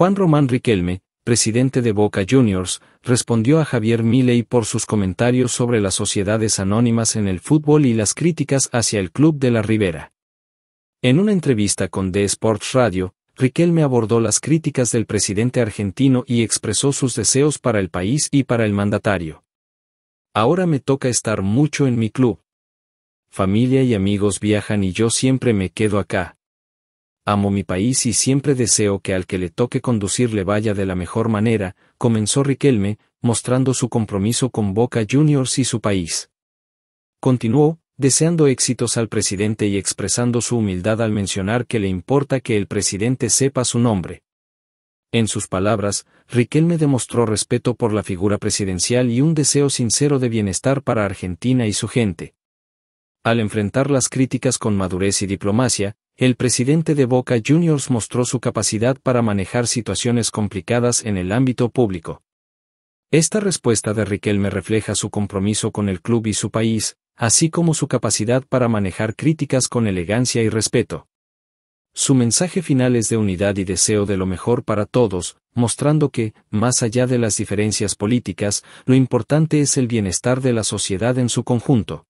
Juan Román Riquelme, presidente de Boca Juniors, respondió a Javier Milei por sus comentarios sobre las sociedades anónimas en el fútbol y las críticas hacia el club de la Ribera. En una entrevista con The Sports Radio, Riquelme abordó las críticas del presidente argentino y expresó sus deseos para el país y para el mandatario. Ahora me toca estar mucho en mi club. Familia y amigos viajan y yo siempre me quedo acá, Amo mi país y siempre deseo que al que le toque conducir le vaya de la mejor manera, comenzó Riquelme, mostrando su compromiso con Boca Juniors y su país. Continuó, deseando éxitos al presidente y expresando su humildad al mencionar que le importa que el presidente sepa su nombre. En sus palabras, Riquelme demostró respeto por la figura presidencial y un deseo sincero de bienestar para Argentina y su gente. Al enfrentar las críticas con madurez y diplomacia, el presidente de Boca Juniors mostró su capacidad para manejar situaciones complicadas en el ámbito público. Esta respuesta de Riquelme refleja su compromiso con el club y su país, así como su capacidad para manejar críticas con elegancia y respeto. Su mensaje final es de unidad y deseo de lo mejor para todos, mostrando que, más allá de las diferencias políticas, lo importante es el bienestar de la sociedad en su conjunto.